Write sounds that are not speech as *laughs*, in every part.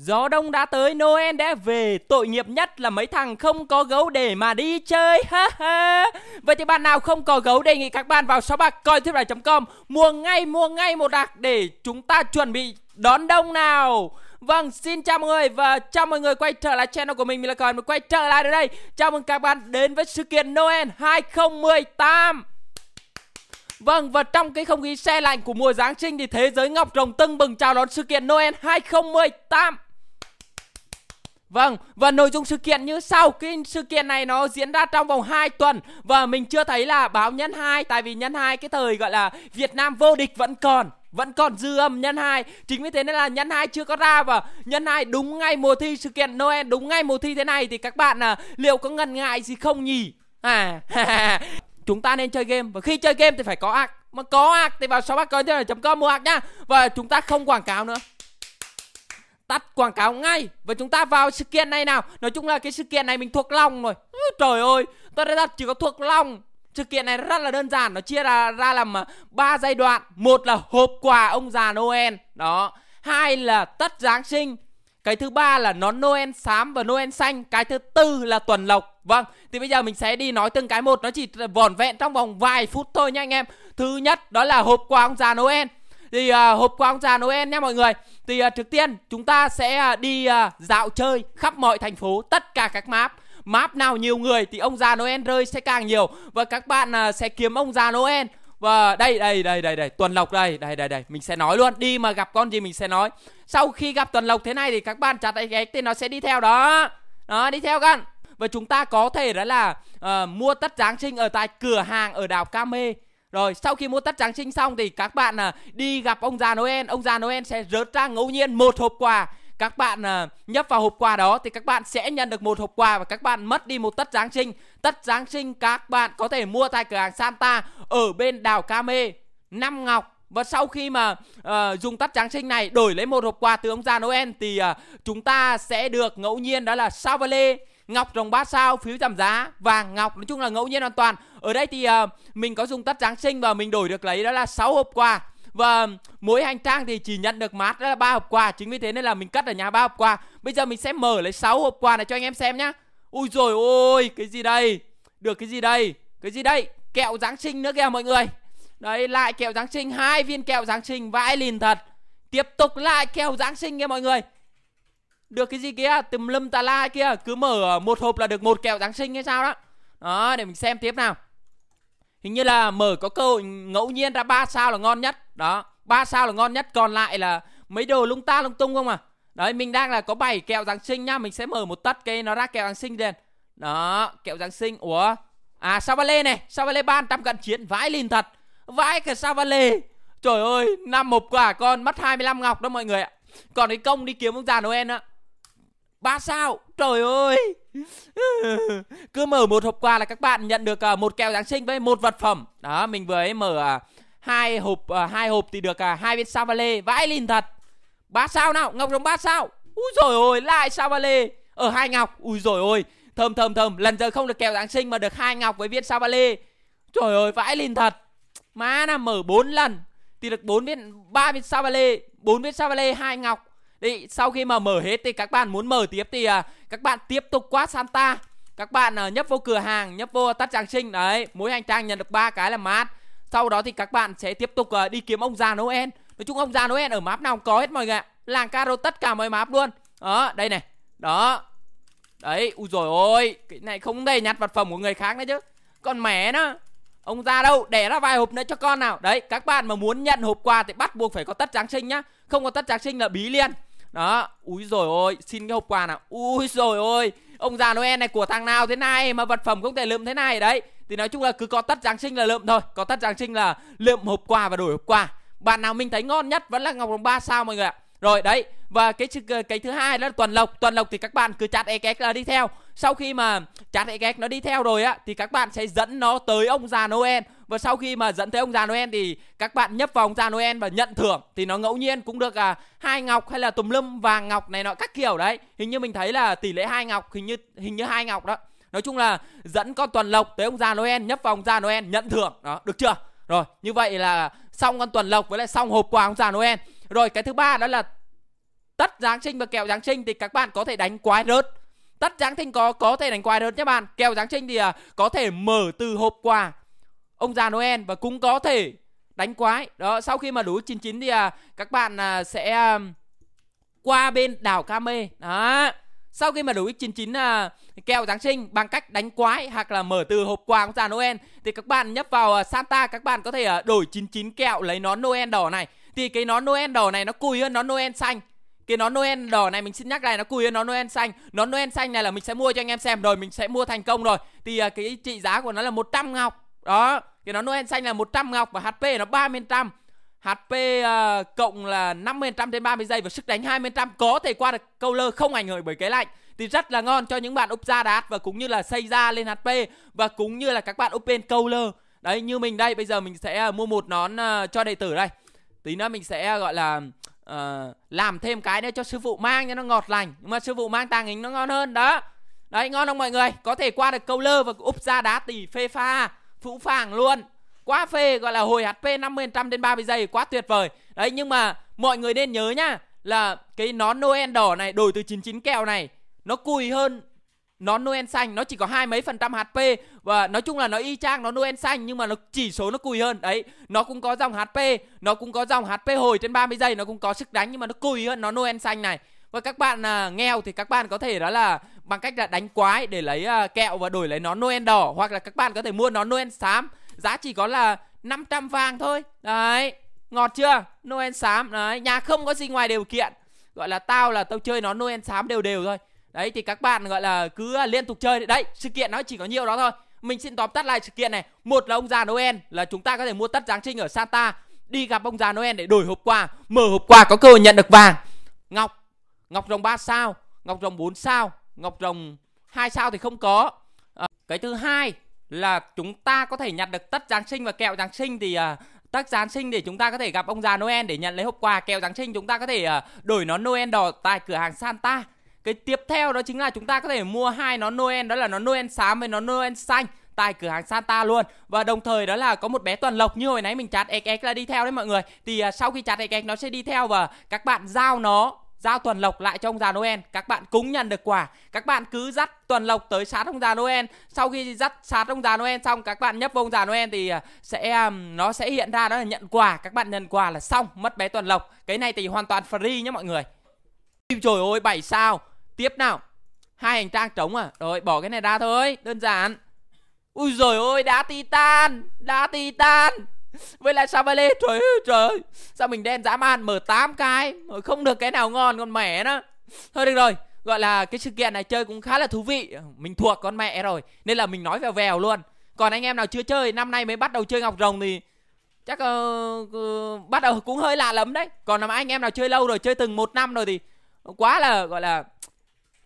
Gió đông đã tới, Noel đã về, tội nghiệp nhất là mấy thằng không có gấu để mà đi chơi, ha ha. Vậy thì bạn nào không có gấu đề nghị các bạn vào xóa bạc coi thiếp com mua ngay, mua ngay một đặc để chúng ta chuẩn bị đón đông nào. Vâng, xin chào mọi người và chào mọi người quay trở lại channel của mình, mình là còn mình quay trở lại đến đây. Chào mừng các bạn đến với sự kiện Noel 2018. Vâng và trong cái không khí xe lạnh của mùa Giáng sinh thì thế giới ngọc rồng tưng bừng chào đón sự kiện Noel 2018 Vâng, và nội dung sự kiện như sau Cái sự kiện này nó diễn ra trong vòng 2 tuần Và mình chưa thấy là báo nhân 2 Tại vì nhân 2 cái thời gọi là Việt Nam vô địch vẫn còn vẫn còn dư âm nhân 2 Chính vì thế nên là nhân 2 chưa có ra Và nhân 2 đúng ngay mùa thi sự kiện Noel Đúng ngay mùa thi thế này Thì các bạn à, liệu có ngần ngại gì không nhỉ À *laughs* Chúng ta nên chơi game Và khi chơi game thì phải có ạc Mà có ạc thì vào 6 bác com mua ạc nhá Và chúng ta không quảng cáo nữa tắt quảng cáo ngay và chúng ta vào sự kiện này nào nói chung là cái sự kiện này mình thuộc lòng rồi trời ơi tôi đã đặt chỉ có thuộc lòng sự kiện này rất là đơn giản nó chia ra ra làm à, ba giai đoạn một là hộp quà ông già noel đó hai là tất giáng sinh cái thứ ba là nón Noel xám và Noel xanh cái thứ tư là tuần lộc vâng thì bây giờ mình sẽ đi nói từng cái một nó chỉ vỏn vẹn trong vòng vài phút thôi nha anh em thứ nhất đó là hộp quà ông già Noel thì à, hộp quà ông già Noel nha mọi người thì à, trước tiên chúng ta sẽ à, đi à, dạo chơi khắp mọi thành phố tất cả các map map nào nhiều người thì ông già Noel rơi sẽ càng nhiều và các bạn à, sẽ kiếm ông già Noel và đây đây đây đây đây tuần lộc đây đây đây đây mình sẽ nói luôn đi mà gặp con gì mình sẽ nói sau khi gặp tuần lộc thế này thì các bạn chặt cái thì nó sẽ đi theo đó đó đi theo con và chúng ta có thể đó là uh, mua tất giáng sinh ở tại cửa hàng ở đảo Kame rồi sau khi mua tất trắng sinh xong thì các bạn à, đi gặp ông già Noel Ông già Noel sẽ rớt ra ngẫu nhiên một hộp quà các bạn à, nhấp vào hộp quà đó thì các bạn sẽ nhận được một hộp quà và các bạn mất đi một tất Giáng sinh. Tất Giáng sinh các bạn có thể mua tại cửa hàng Santa ở bên đảo Kame, Năm Ngọc. Và sau khi mà uh, dùng tất Giáng sinh này đổi lấy một hộp quà từ ông già Noel thì uh, chúng ta sẽ được ngẫu nhiên đó là Savale, Ngọc Rồng Ba Sao, phiếu giảm giá và Ngọc nói chung là ngẫu nhiên hoàn toàn ở đây thì uh, mình có dùng tất Giáng sinh và mình đổi được lấy đó là 6 hộp quà và mỗi hành trang thì chỉ nhận được mát đó là ba hộp quà chính vì thế nên là mình cắt ở nhà ba hộp quà bây giờ mình sẽ mở lấy 6 hộp quà này cho anh em xem nhá ui rồi ôi cái gì đây được cái gì đây cái gì đây kẹo giáng sinh nữa kìa mọi người đấy lại kẹo giáng sinh hai viên kẹo giáng sinh vãi lìn thật tiếp tục lại kẹo giáng sinh nha mọi người được cái gì kia tùm lâm tà la kia cứ mở à, một hộp là được một kẹo giáng sinh hay sao đó đó để mình xem tiếp nào hình như là mở có cơ hội ngẫu nhiên ra ba sao là ngon nhất đó ba sao là ngon nhất còn lại là mấy đồ lung ta lung tung không à đấy mình đang là có 7 kẹo giáng sinh nhá mình sẽ mở một tất cái nó ra kẹo giáng sinh liền đó kẹo giáng sinh ủa à savale này savale ban trăm cận chiến vãi lìn thật vãi cả savale trời ơi năm một quả con mất 25 ngọc đó mọi người ạ còn cái công đi kiếm ông già noel á ba sao trời ơi *laughs* Cứ mở một hộp quà là các bạn nhận được à, một kẹo Giáng sinh với một vật phẩm. Đó, mình vừa ấy mở à, hai hộp à, hai hộp thì được hai viên sao vale vãi lìn thật. Ba sao nào, Ngọc Rồng ba sao. Úi rồi ôi, lại sao vale. Ở ờ, hai ngọc. ui rồi ôi, thơm thơm thơm, lần giờ không được kẹo Giáng sinh mà được hai ngọc với viên sao vale. Trời ơi, vãi lìn thật. Má là mở bốn lần thì được bốn viên ba viên sao vale, 4 viên sao vale, 2 ngọc. Thì sau khi mà mở hết thì các bạn muốn mở tiếp thì à, các bạn tiếp tục qua Santa. Các bạn à, nhấp vô cửa hàng, nhấp vô tắt trang sinh đấy, mỗi hành trang nhận được ba cái là mát. Sau đó thì các bạn sẽ tiếp tục à, đi kiếm ông già Noel. Nói chung ông già Noel ở map nào cũng có hết mọi người ạ. Làng caro tất cả mọi map luôn. Đó, đây này. Đó. Đấy, ui rồi ôi, cái này không thể nhặt vật phẩm của người khác nữa chứ. Còn mẹ nó, ông ra đâu để ra vài hộp nữa cho con nào đấy các bạn mà muốn nhận hộp quà thì bắt buộc phải có tất giáng sinh nhá không có tất giáng sinh là bí liền đó úi rồi ôi xin cái hộp quà nào úi rồi ôi ông già noel này của thằng nào thế này mà vật phẩm không thể lượm thế này đấy thì nói chung là cứ có tất giáng sinh là lượm thôi có tất giáng sinh là lượm hộp quà và đổi hộp quà bạn nào mình thấy ngon nhất vẫn là ngọc đồng ba sao mọi người ạ rồi đấy và cái cái thứ hai là tuần lộc tuần lộc thì các bạn cứ chặt ekek là đi theo sau khi mà chặt ekek nó đi theo rồi á thì các bạn sẽ dẫn nó tới ông già noel và sau khi mà dẫn tới ông già Noel thì các bạn nhấp vào ông già Noel và nhận thưởng thì nó ngẫu nhiên cũng được à, hai ngọc hay là tùm lum vàng ngọc này nọ các kiểu đấy hình như mình thấy là tỷ lệ hai ngọc hình như hình như hai ngọc đó nói chung là dẫn con tuần lộc tới ông già Noel nhấp vào ông già Noel nhận thưởng đó được chưa rồi như vậy là xong con tuần lộc với lại xong hộp quà ông già Noel rồi cái thứ ba đó là tất giáng sinh và kẹo giáng sinh thì các bạn có thể đánh quái rớt tất giáng sinh có có thể đánh quái rớt nhé bạn kẹo giáng sinh thì à, có thể mở từ hộp quà ông già Noel và cũng có thể đánh quái. Đó, sau khi mà đủ 99 thì à, các bạn à, sẽ à, qua bên đảo Kame. Đó. Sau khi mà đủ X99 à, kẹo Giáng sinh bằng cách đánh quái hoặc là mở từ hộp quà ông già Noel thì các bạn nhấp vào à, Santa các bạn có thể à, đổi 99 kẹo lấy nón Noel đỏ này. Thì cái nón Noel đỏ này nó cùi hơn nón Noel xanh cái nón Noel đỏ này mình xin nhắc lại nó cùi hơn nón Noel xanh nón Noel xanh này là mình sẽ mua cho anh em xem rồi mình sẽ mua thành công rồi thì à, cái trị giá của nó là 100 ngọc đó cái nón Noel xanh là 100 ngọc và HP nó 30% HP uh, cộng là 50% trên 30 giây và sức đánh 20% có thể qua được câu lơ không ảnh hưởng bởi cái lạnh thì rất là ngon cho những bạn úp ra đát và cũng như là xây ra lên HP và cũng như là các bạn úp lên câu lơ đấy như mình đây bây giờ mình sẽ ờ, mua một nón uh, cho đệ tử đây tí nữa mình sẽ ờ, gọi là uh, làm thêm cái nữa cho sư phụ mang cho nó ngọt lành nhưng mà sư phụ mang tàng hình nó ngon hơn đó đấy ngon không mọi người có thể qua được câu lơ và úp ra đá tỷ phê pha phũ phàng luôn quá phê gọi là hồi HP 50% trên 30 giây quá tuyệt vời đấy nhưng mà mọi người nên nhớ nhá là cái nón Noel đỏ này đổi từ 99 kẹo này nó cùi hơn nón Noel xanh nó chỉ có hai mấy phần trăm HP và nói chung là nó y chang nó Noel xanh nhưng mà nó chỉ số nó cùi hơn đấy nó cũng có dòng HP nó cũng có dòng HP hồi trên 30 giây nó cũng có sức đánh nhưng mà nó cùi hơn nó Noel xanh này và các bạn à, nghèo thì các bạn có thể đó là bằng cách là đánh quái để lấy à, kẹo và đổi lấy nón Noel đỏ hoặc là các bạn có thể mua nón Noel xám giá chỉ có là 500 vàng thôi đấy ngọt chưa Noel xám đấy nhà không có gì ngoài điều kiện gọi là tao là tao chơi nó Noel xám đều đều thôi đấy thì các bạn gọi là cứ à, liên tục chơi đấy sự kiện nó chỉ có nhiều đó thôi mình xin tóm tắt lại sự kiện này một là ông già Noel là chúng ta có thể mua tất giáng sinh ở Santa đi gặp ông già Noel để đổi hộp quà mở hộp quà có cơ hội nhận được vàng ngọc ngọc rồng 3 sao ngọc rồng 4 sao ngọc rồng 2 sao thì không có à, cái thứ hai là chúng ta có thể nhặt được tất giáng sinh và kẹo giáng sinh thì à, tất giáng sinh để chúng ta có thể gặp ông già noel để nhận lấy hộp quà kẹo giáng sinh chúng ta có thể à, đổi nó noel đỏ tại cửa hàng santa cái tiếp theo đó chính là chúng ta có thể mua hai nó noel đó là nó noel xám với nó noel xanh tại cửa hàng Santa luôn và đồng thời đó là có một bé tuần lộc như hồi nãy mình chặt ek là đi theo đấy mọi người thì sau khi chặt ek nó sẽ đi theo và các bạn giao nó giao tuần lộc lại cho ông già Noel, các bạn cúng nhận được quà. Các bạn cứ dắt tuần lộc tới sát ông già Noel, sau khi dắt sát ông già Noel xong các bạn nhấp vào ông già Noel thì à, sẽ à, nó sẽ hiện ra đó là nhận quà, các bạn nhận quà là xong, mất bé tuần lộc. Cái này thì hoàn toàn free nhé mọi người. Trời ơi, 7 sao. Tiếp nào. Hai hành trang trống à. Rồi bỏ cái này ra thôi, đơn giản. Ui rồi ôi, đá titan, đá titan với lại Savale trời ơi trời sao mình đen dã man mở 8 cái không được cái nào ngon con mẹ nó thôi được rồi gọi là cái sự kiện này chơi cũng khá là thú vị mình thuộc con mẹ rồi nên là mình nói vèo vèo luôn còn anh em nào chưa chơi năm nay mới bắt đầu chơi ngọc rồng thì chắc uh, uh, bắt đầu cũng hơi lạ lắm đấy còn là anh em nào chơi lâu rồi chơi từng một năm rồi thì quá là gọi là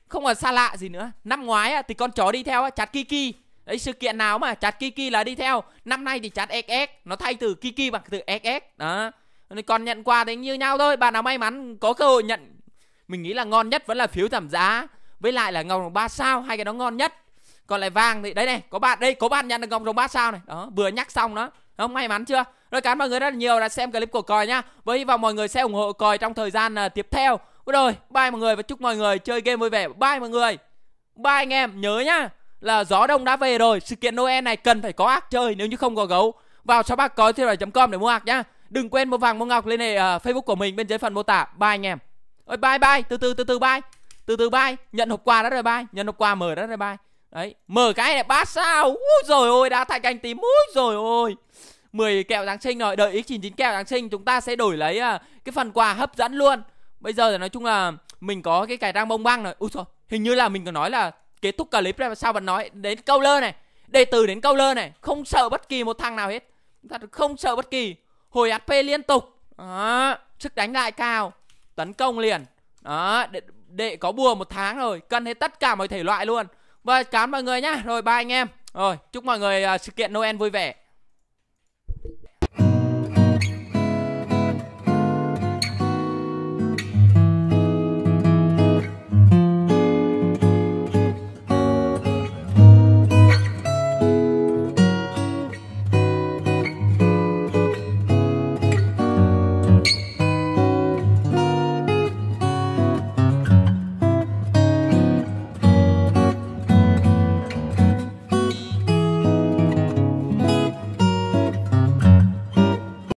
không còn xa lạ gì nữa năm ngoái thì con chó đi theo chặt kiki đấy sự kiện nào mà chặt Kiki là đi theo năm nay thì chặt XX nó thay từ Kiki bằng từ XX đó còn nhận quà thì như nhau thôi bạn nào may mắn có cơ hội nhận mình nghĩ là ngon nhất vẫn là phiếu giảm giá với lại là ngọc rồng ba sao hai cái đó ngon nhất còn lại vàng thì đây này có bạn đây có bạn nhận được ngọc rồng ba sao này đó vừa nhắc xong đó không may mắn chưa rồi cảm ơn mọi người rất là nhiều đã xem clip của còi nhá với hy vọng mọi người sẽ ủng hộ còi trong thời gian uh, tiếp theo rồi bye mọi người và chúc mọi người chơi game vui vẻ bye mọi người bye anh em nhớ nhá là gió đông đã về rồi sự kiện Noel này cần phải có ác chơi nếu như không có gấu vào cho bác có thiên com để mua ạc nhá đừng quên mua vàng mua ngọc lên hệ uh, facebook của mình bên dưới phần mô tả bye anh em ơi bye bye từ từ từ từ bye từ từ bye nhận hộp quà đó rồi bye nhận hộp quà mở đó rồi bye đấy mở cái này ba sao ui rồi ôi đã thành canh tím ui rồi ôi 10 kẹo giáng sinh rồi đợi chín chín kẹo giáng sinh chúng ta sẽ đổi lấy uh, cái phần quà hấp dẫn luôn bây giờ thì nói chung là mình có cái cải trang bông băng rồi ui rồi hình như là mình có nói là kết thúc clip ra sao bạn nói đến câu lơ này đệ từ đến câu lơ này không sợ bất kỳ một thằng nào hết thật không sợ bất kỳ hồi hp liên tục đó. sức đánh lại cao tấn công liền đó đệ, đệ có bùa một tháng rồi cân hết tất cả mọi thể loại luôn và cảm mọi người nhá rồi ba anh em rồi chúc mọi người uh, sự kiện noel vui vẻ